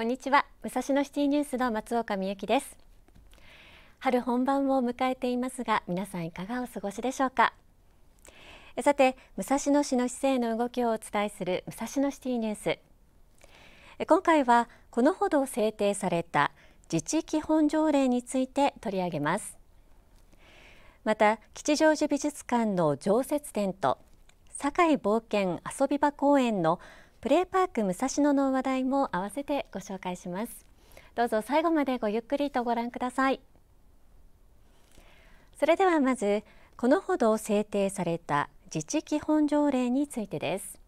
こんにちは武蔵野シティニュースの松岡美由紀です春本番を迎えていますが皆さんいかがお過ごしでしょうかさて武蔵野市の市政の動きをお伝えする武蔵野シティニュース今回はこのほど制定された自治基本条例について取り上げますまた吉祥寺美術館の常設展と堺冒険遊び場公園のプレーパーク武蔵野の話題も合わせてご紹介しますどうぞ最後までごゆっくりとご覧くださいそれではまずこのほど制定された自治基本条例についてです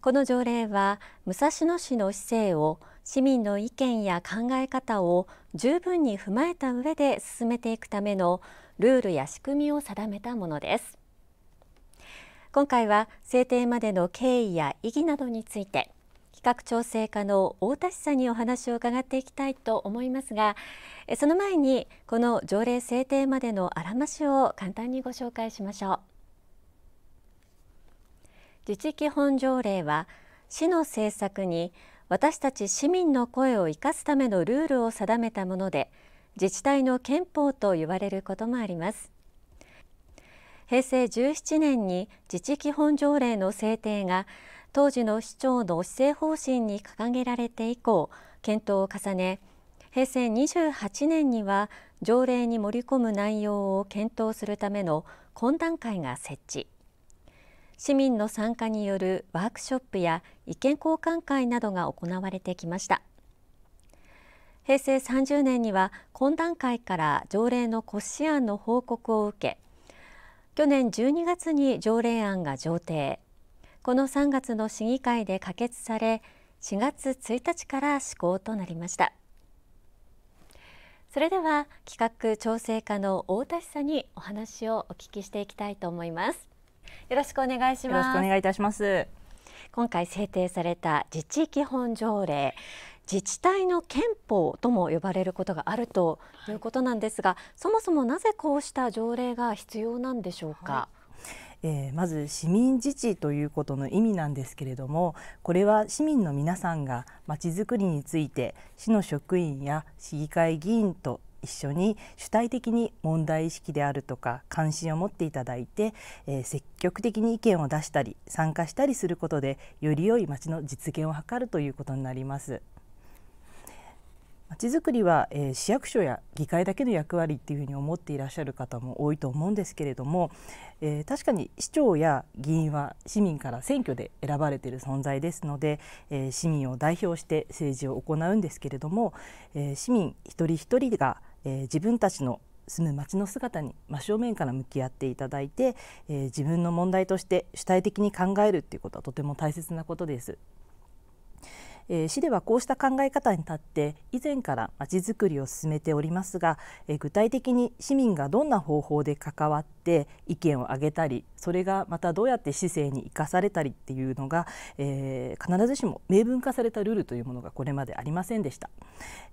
この条例は武蔵野市の市政を市民の意見や考え方を十分に踏まえた上で進めていくためのルールや仕組みを定めたものです今回は制定までの経緯や意義などについて企画調整課の太田さんにお話を伺っていきたいと思いますがその前にこの条例制定までのあらましを簡単にご紹介しましょう自治基本条例は市の政策に私たち市民の声を生かすためのルールを定めたもので自治体の憲法と言われることもあります平成17年に自治基本条例の制定が当時の市長の施政方針に掲げられて以降検討を重ね平成28年には条例に盛り込む内容を検討するための懇談会が設置市民の参加によるワークショップや意見交換会などが行われてきました平成30年には懇談会から条例の骨子案の報告を受け去年12月に条例案が上程この3月の市議会で可決され4月1日から施行となりましたそれでは企画調整課の大田久にお話をお聞きしていきたいと思いますよろしくお願いしますよろしくお願いいたします今回制定された自治基本条例自治体の憲法とも呼ばれることがあるということなんですが、はい、そもそもなぜこうした条例が必要なんでしょうか。はいえー、まず市民自治ということの意味なんですけれどもこれは市民の皆さんがまちづくりについて市の職員や市議会議員と一緒に主体的に問題意識であるとか関心を持っていただいて、えー、積極的に意見を出したり参加したりすることでより良いちの実現を図るということになります。まちづくりは、えー、市役所や議会だけの役割っていうふうに思っていらっしゃる方も多いと思うんですけれども、えー、確かに市長や議員は市民から選挙で選ばれている存在ですので、えー、市民を代表して政治を行うんですけれども、え市民一人一人が、え自分たちの住む町の姿に真正面から向き合っていただいて、え自分の問題として主体的に考えるっていうことはとても大切なことです。えー、市ではこうした考え方に立って以前からまちづくりを進めておりますが、えー、具体的に市民がどんな方法で関わってして意見を上げたりそれがまたどうやって市政に生かされたりっていうのが、えー、必ずしも明文化されたルールというものがこれまでありませんでした、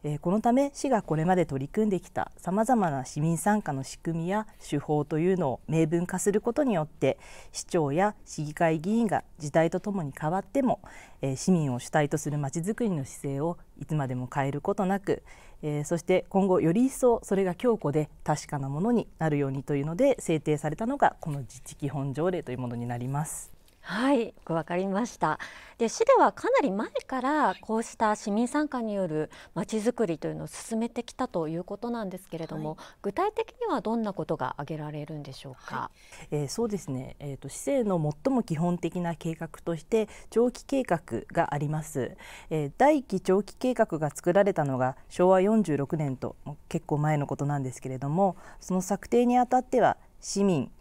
えー、このため市がこれまで取り組んできたさまざまな市民参加の仕組みや手法というのを明文化することによって市長や市議会議員が時代とともに変わっても、えー、市民を主体とするまちづくりの姿勢をいつまでも変えることなく、えー、そして今後より一層それが強固で確かなものになるようにというので制定されたのがこの自治基本条例というものになります。はいよわかりましたで市ではかなり前からこうした市民参加によるまちづくりというのを進めてきたということなんですけれども、はい、具体的にはどんなことが挙げられるんでしょうか、はい、えー、そうですね、えーと、と市政の最も基本的な計画として長期計画があります、えー、第1期長期計画が作られたのが昭和46年と結構前のことなんですけれどもその策定にあたっては市民、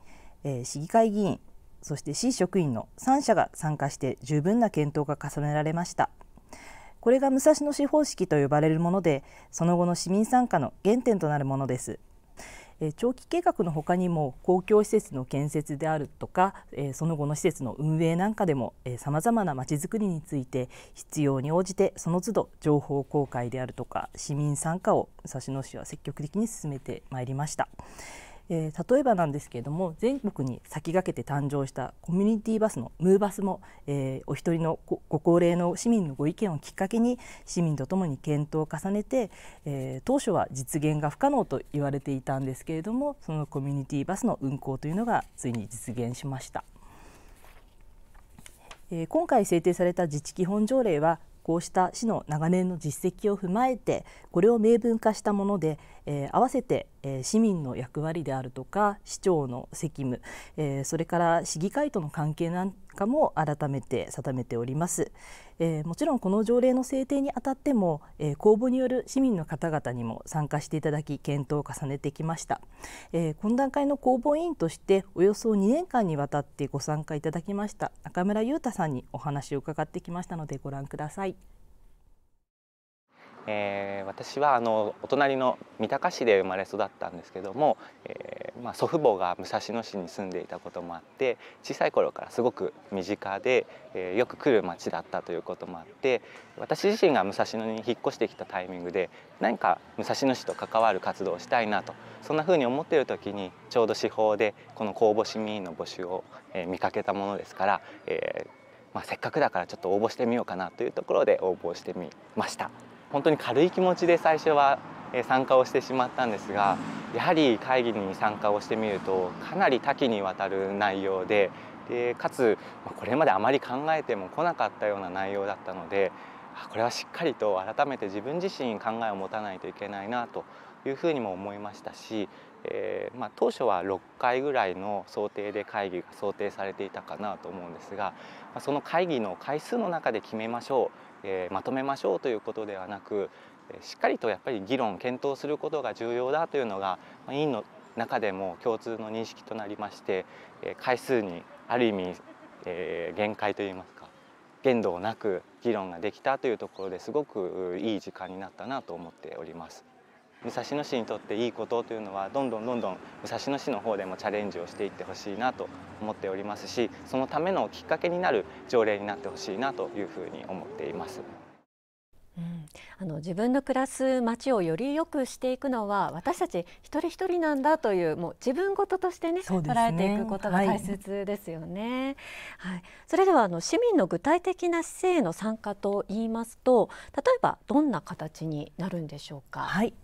えー、市議会議員そして市職員の3社が参加して十分な検討が重ねられましたこれが武蔵野市方式と呼ばれるものでその後の市民参加の原点となるものです長期計画のほかにも公共施設の建設であるとかその後の施設の運営なんかでもさまざまなまちづくりについて必要に応じてその都度情報公開であるとか市民参加を武蔵野市は積極的に進めてまいりました。えー、例えばなんですけれども全国に先駆けて誕生したコミュニティバスのムーバスも、えー、お一人のご高齢の市民のご意見をきっかけに市民とともに検討を重ねて、えー、当初は実現が不可能と言われていたんですけれどもそのコミュニティバスの運行というのがついに実現しました。えー、今回制定された自治基本条例はこうした市の長年の実績を踏まえてこれを明文化したもので、えー、合わせてえー、市民の役割であるとか市長の責務、えー、それから市議会との関係なんかも改めて定めております、えー、もちろんこの条例の制定にあたっても、え公募による市民の方々にも参加していただき検討を重ねてきました、え懇談会の公募委員としておよそ2年間にわたってご参加いただきました中村優太さんにお話を伺ってきましたのでご覧ください。えー、私はあのお隣の三鷹市で生まれ育ったんですけども、えー、まあ、祖父母が武蔵野市に住んでいたこともあって小さい頃からすごく身近で、えー、よく来る町だったということもあって私自身が武蔵野に引っ越してきたタイミングで何か武蔵野市と関わる活動をしたいなとそんなふうに思っている時にちょうど司法でこの公募市民の募集を、え見かけたものですから、えまあ、せっかくだからちょっと応募してみようかなというところで応募してみました。本当に軽い気持ちで最初は参加をしてしまったんですがやはり会議に参加をしてみるとかなり多岐にわたる内容ででかつこれまであまり考えても来なかったような内容だったのでこれはしっかりと改めて自分自身考えを持たないといけないなというふうにも思いましたし、えー、まあ、当初は6回ぐらいの想定で会議が想定されていたかなと思うんですがその会議の回数の中で決めましょうえー、まとめましょうということではなくしっかりとやっぱり議論検討することが重要だというのが委員の中でも共通の認識となりまして回数にある意味、えー、限界といいますか限度なく議論ができたというところですごくいい時間になったなと思っております。武蔵野市にとっていいことというのはどんどんどんどん武蔵野市の方でもチャレンジをしていってほしいなと思っておりますしそのためのきっかけになる条例になってほしいなというふうに思っています。うん、あの自分の暮らす街をより良くしていくのは私たち一人一人なんだというもう自分事としてね、ね、捉えていくことが大切ですよね。はい、はい、それではあの市民の具体的な市政への参加といいますと例えばどんな形になるんでしょうか。はい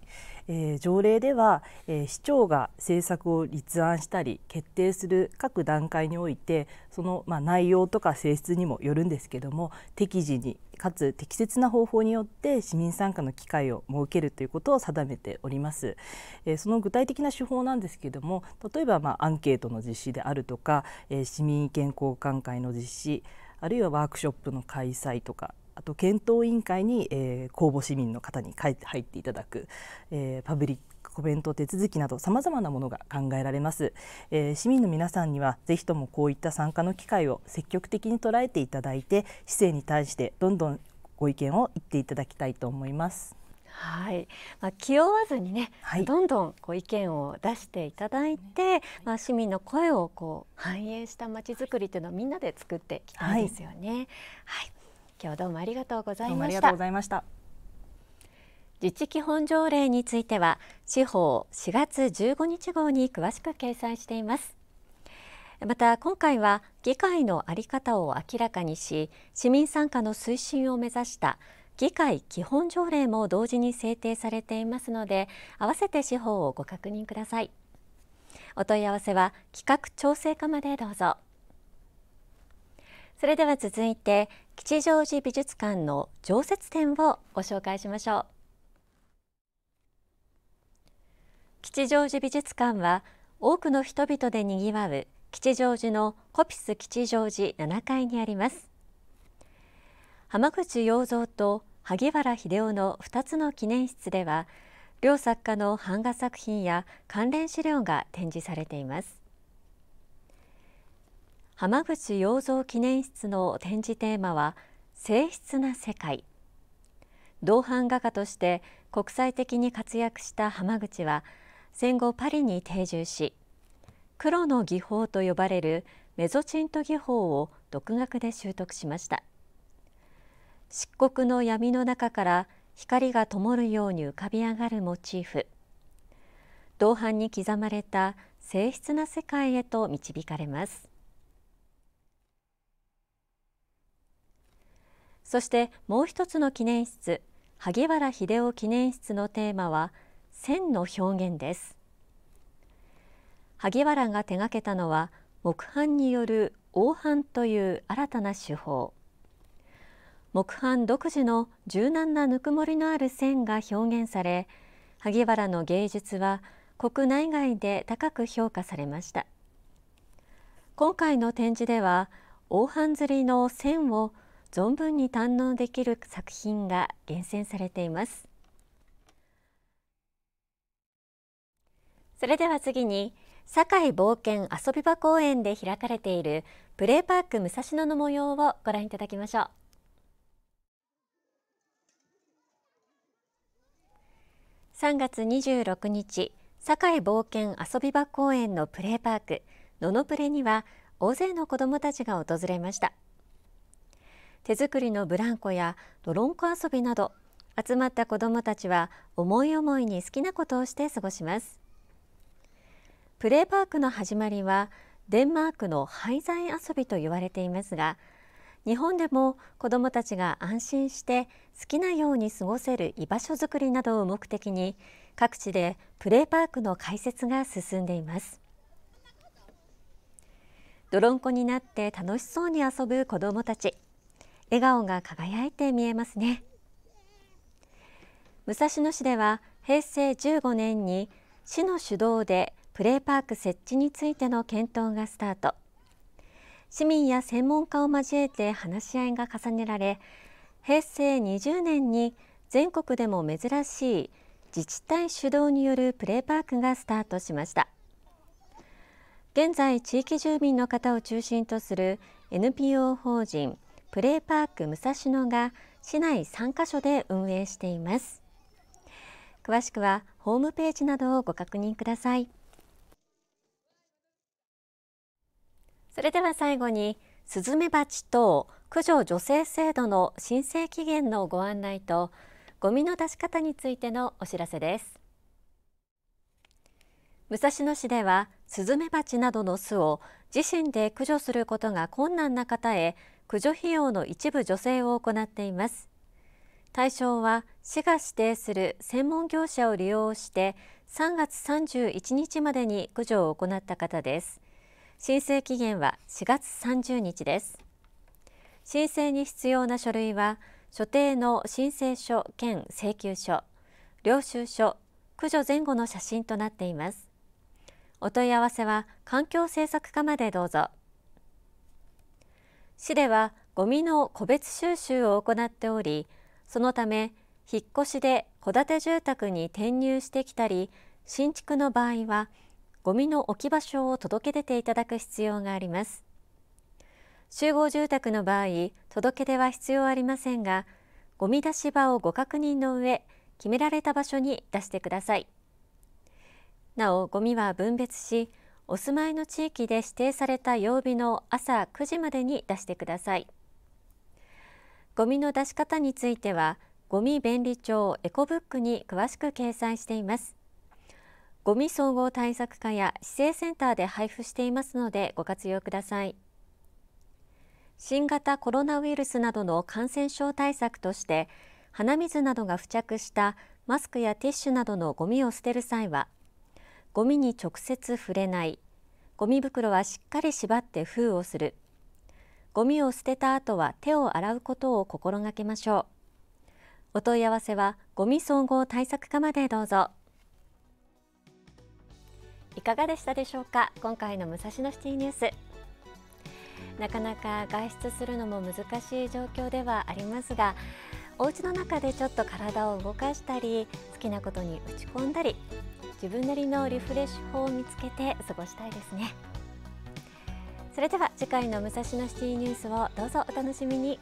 えー、条例では、えー、市長が政策を立案したり決定する各段階においてその、まあ、内容とか性質にもよるんですけども適時にかつ適切な方法によって市民参加の機会を設けるということを定めております、えー、その具体的な手法なんですけども例えば、まあ、アンケートの実施であるとか、え市民意見交換会の実施あるいはワークショップの開催とかあと検討委員会に、えー、公募市民の方に入っていただく、えー、パブリックコメント手続きなどさまざまなものが考えられます、えー、市民の皆さんにはぜひともこういった参加の機会を積極的に捉えていただいて市政に対してどんどんご意見を言っていただきたいと思いますはい、まあ、気負わずにね、はい、どんどんこう意見を出していただいて、まあ、市民の声をこう反映したまちづくりというのをみんなで作っていきたいですよね。はい、はい今日どうもありがとうございました自治基本条例については司法4月15日号に詳しく掲載していますまた今回は議会の在り方を明らかにし市民参加の推進を目指した議会基本条例も同時に制定されていますので合わせて司法をご確認くださいお問い合わせは企画調整課までどうぞそれでは続いて吉祥寺美術館の常設展をご紹介しましょう吉祥寺美術館は多くの人々でにぎわう吉祥寺のコピス吉祥寺7階にあります浜口洋三と萩原秀夫の2つの記念室では両作家の版画作品や関連資料が展示されています浜口洋三記念室の展示テーマは静質な世界同伴画家として国際的に活躍した浜口は戦後パリに定住し黒の技法と呼ばれるメゾチント技法を独学で習得しました漆黒の闇の中から光が灯るように浮かび上がるモチーフ同伴に刻まれた静質な世界へと導かれますそしてもう一つの記念室萩原秀夫記念室のテーマは線の表現です萩原が手がけたのは木版による黄版という新たな手法木版独自の柔軟なぬくもりのある線が表現され萩原の芸術は国内外で高く評価されました今回の展示では黄版釣りの線を存分に堪能できる作品が厳選されていますそれでは次に堺冒険遊び場公園で開かれているプレーパーク武蔵野の模様をご覧いただきましょう三月二十六日堺冒険遊び場公園のプレーパークののプレには大勢の子どもたちが訪れました。手作りのブランコやドロンコ遊びなど集まった子どもたちは思い思いに好きなことをして過ごしますプレーパークの始まりはデンマークの廃材遊びと言われていますが日本でも子どもたちが安心して好きなように過ごせる居場所づくりなどを目的に各地でプレーパークの開設が進んでいます泥んこになって楽しそうに遊ぶ子どもたち笑顔が輝いて見えますね武蔵野市では平成15年に市の主導でプレーパーク設置についての検討がスタート市民や専門家を交えて話し合いが重ねられ平成20年に全国でも珍しい自治体主導によるプレーパークがスタートしました現在地域住民の方を中心とする NPO 法人プレーパーク武蔵野が市内3カ所で運営しています詳しくはホームページなどをご確認くださいそれでは最後にスズメバチ等駆除助成制度の申請期限のご案内とゴミの出し方についてのお知らせです武蔵野市ではスズメバチなどの巣を自身で駆除することが困難な方へ駆除費用の一部助成を行っています対象は市が指定する専門業者を利用して3月31日までに駆除を行った方です申請期限は4月30日です申請に必要な書類は所定の申請書兼請求書領収書駆除前後の写真となっていますお問い合わせは環境政策課までどうぞ市ではゴミの個別収集を行っておりそのため引っ越しで戸建て住宅に転入してきたり新築の場合はゴミの置き場所を届け出ていただく必要があります集合住宅の場合届け出は必要ありませんがゴミ出し場をご確認の上決められた場所に出してください。なおゴミは分別しお住まいの地域で指定された曜日の朝9時までに出してくださいゴミの出し方についてはゴミ便利帳エコブックに詳しく掲載していますゴミ総合対策課や市政センターで配布していますのでご活用ください新型コロナウイルスなどの感染症対策として鼻水などが付着したマスクやティッシュなどのゴミを捨てる際はゴミに直接触れないゴミ袋はしっかり縛って封をするゴミを捨てた後は手を洗うことを心がけましょうお問い合わせはゴミ総合対策課までどうぞいかがでしたでしょうか今回の武蔵野シティニュースなかなか外出するのも難しい状況ではありますがお家の中でちょっと体を動かしたり好きなことに打ち込んだり自分なりのリフレッシュ法を見つけて過ごしたいですねそれでは次回の武蔵野シティニュースをどうぞお楽しみに